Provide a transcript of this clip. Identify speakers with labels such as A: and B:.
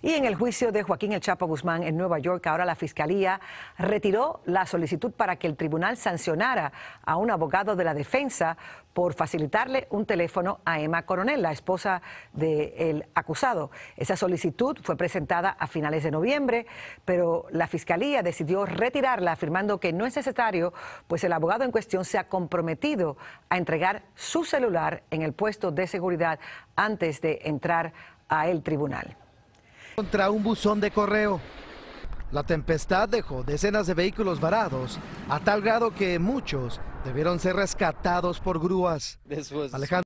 A: Y en el juicio de Joaquín El Chapo Guzmán en Nueva York, ahora la Fiscalía retiró la solicitud para que el tribunal sancionara a un abogado de la defensa por facilitarle un teléfono a Emma Coronel, la esposa del acusado. Esa solicitud fue presentada a finales de noviembre, pero la Fiscalía decidió retirarla, afirmando que no es necesario, pues el abogado en cuestión se ha comprometido a entregar su celular en el puesto de seguridad antes de entrar a el tribunal
B: contra un buzón de correo. La tempestad dejó decenas de vehículos varados, a tal grado que muchos debieron ser rescatados por grúas.
C: Alejandro